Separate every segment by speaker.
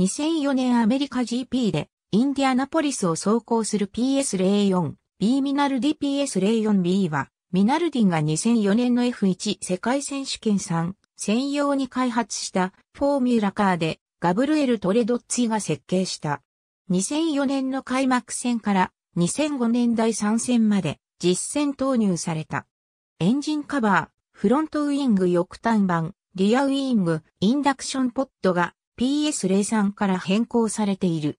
Speaker 1: 2004年アメリカ GP でインディアナポリスを走行する PS04B ミナルディ PS04B はミナルディが2004年の F1 世界選手権3専用に開発したフォーミュラカーでガブルエル・トレドッツィが設計した。2004年の開幕戦から2005年第3戦まで実戦投入された。エンジンカバー、フロントウィング翼端板、リアウィング、インダクションポットが PS03 から変更されている。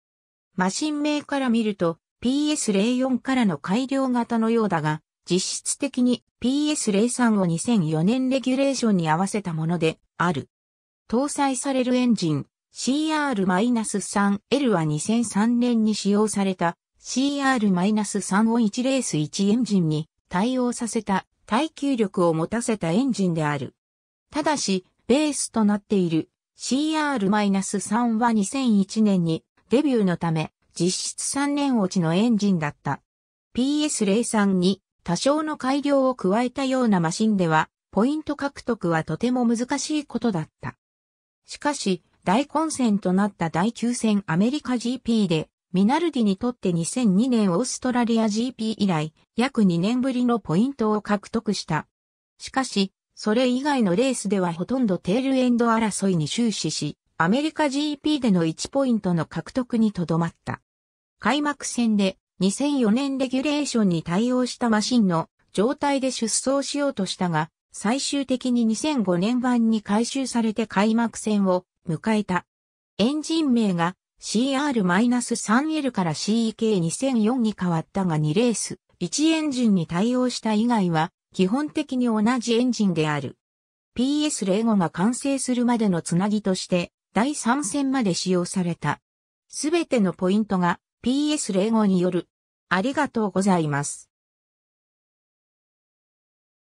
Speaker 1: マシン名から見ると PS04 からの改良型のようだが、実質的に PS03 を2004年レギュレーションに合わせたものである。搭載されるエンジン CR-3L は2003年に使用された CR-3 を1レース1エンジンに対応させた耐久力を持たせたエンジンである。ただし、ベースとなっている CR-3 は2001年にデビューのため実質3年落ちのエンジンだった。PS03 に多少の改良を加えたようなマシンではポイント獲得はとても難しいことだった。しかし大混戦となった第9戦アメリカ GP でミナルディにとって2002年オーストラリア GP 以来約2年ぶりのポイントを獲得した。しかし、それ以外のレースではほとんどテールエンド争いに終始し、アメリカ GP での1ポイントの獲得にとどまった。開幕戦で2004年レギュレーションに対応したマシンの状態で出走しようとしたが、最終的に2005年版に回収されて開幕戦を迎えた。エンジン名が CR-3L から CEK2004 に変わったが2レース、1エンジンに対応した以外は基本的に同じエンジンである。p s レゴが完成するまでのつなぎとして、第3戦まで使用された。すべてのポイントが p s レゴによる。ありがとうございます。